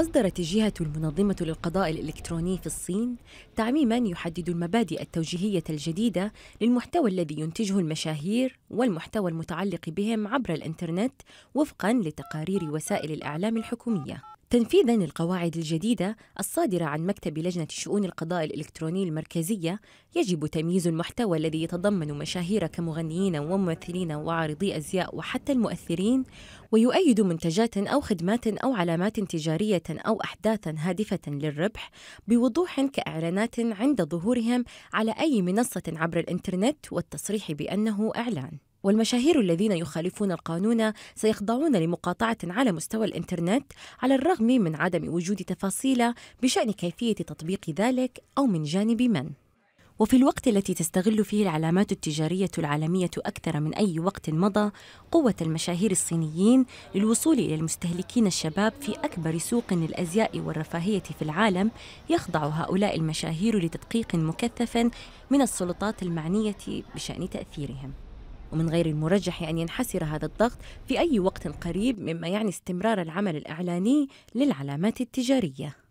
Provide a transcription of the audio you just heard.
أصدرت الجهة المنظمة للقضاء الإلكتروني في الصين تعميما يحدد المبادئ التوجيهية الجديدة للمحتوى الذي ينتجه المشاهير والمحتوى المتعلق بهم عبر الإنترنت وفقا لتقارير وسائل الإعلام الحكومية. تنفيذا للقواعد الجديدة الصادرة عن مكتب لجنة شؤون القضاء الإلكتروني المركزية، يجب تمييز المحتوى الذي يتضمن مشاهير كمغنيين وممثلين وعارضي أزياء وحتى المؤثرين، ويؤيد منتجات أو خدمات أو علامات تجارية أو أحداثا هادفة للربح بوضوح كإعلانات عند ظهورهم على أي منصة عبر الإنترنت والتصريح بأنه إعلان. والمشاهير الذين يخالفون القانون سيخضعون لمقاطعة على مستوى الإنترنت على الرغم من عدم وجود تفاصيل بشأن كيفية تطبيق ذلك أو من جانب من. وفي الوقت التي تستغل فيه العلامات التجارية العالمية أكثر من أي وقت مضى قوة المشاهير الصينيين للوصول إلى المستهلكين الشباب في أكبر سوق للأزياء والرفاهية في العالم يخضع هؤلاء المشاهير لتدقيق مكثف من السلطات المعنية بشأن تأثيرهم ومن غير المرجح أن ينحسر هذا الضغط في أي وقت قريب مما يعني استمرار العمل الإعلاني للعلامات التجارية